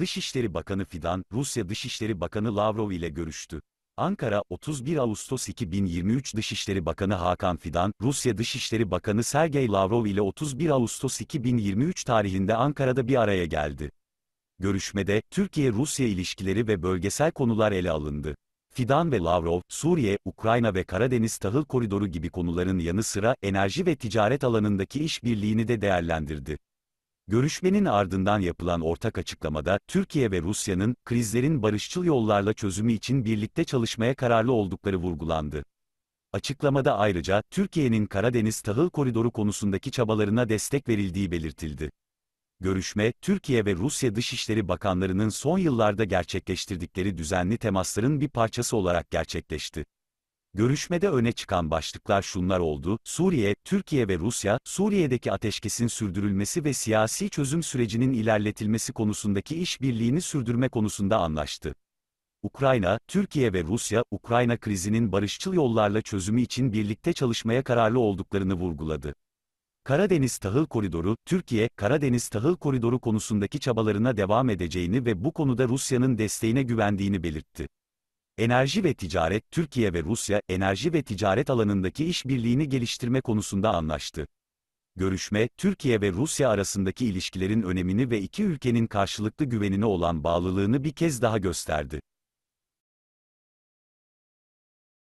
Dışişleri Bakanı Fidan, Rusya Dışişleri Bakanı Lavrov ile görüştü. Ankara, 31 Ağustos 2023 Dışişleri Bakanı Hakan Fidan, Rusya Dışişleri Bakanı Sergey Lavrov ile 31 Ağustos 2023 tarihinde Ankara'da bir araya geldi. Görüşmede, Türkiye-Rusya ilişkileri ve bölgesel konular ele alındı. Fidan ve Lavrov, Suriye, Ukrayna ve Karadeniz tahıl koridoru gibi konuların yanı sıra enerji ve ticaret alanındaki işbirliğini de değerlendirdi. Görüşmenin ardından yapılan ortak açıklamada, Türkiye ve Rusya'nın, krizlerin barışçıl yollarla çözümü için birlikte çalışmaya kararlı oldukları vurgulandı. Açıklamada ayrıca, Türkiye'nin Karadeniz Tahıl Koridoru konusundaki çabalarına destek verildiği belirtildi. Görüşme, Türkiye ve Rusya Dışişleri Bakanlarının son yıllarda gerçekleştirdikleri düzenli temasların bir parçası olarak gerçekleşti. Görüşmede öne çıkan başlıklar şunlar oldu, Suriye, Türkiye ve Rusya, Suriye'deki ateşkesin sürdürülmesi ve siyasi çözüm sürecinin ilerletilmesi konusundaki işbirliğini sürdürme konusunda anlaştı. Ukrayna, Türkiye ve Rusya, Ukrayna krizinin barışçıl yollarla çözümü için birlikte çalışmaya kararlı olduklarını vurguladı. Karadeniz Tahıl Koridoru, Türkiye, Karadeniz Tahıl Koridoru konusundaki çabalarına devam edeceğini ve bu konuda Rusya'nın desteğine güvendiğini belirtti. Enerji ve Ticaret Türkiye ve Rusya enerji ve ticaret alanındaki işbirliğini geliştirme konusunda anlaştı. Görüşme, Türkiye ve Rusya arasındaki ilişkilerin önemini ve iki ülkenin karşılıklı güvenine olan bağlılığını bir kez daha gösterdi.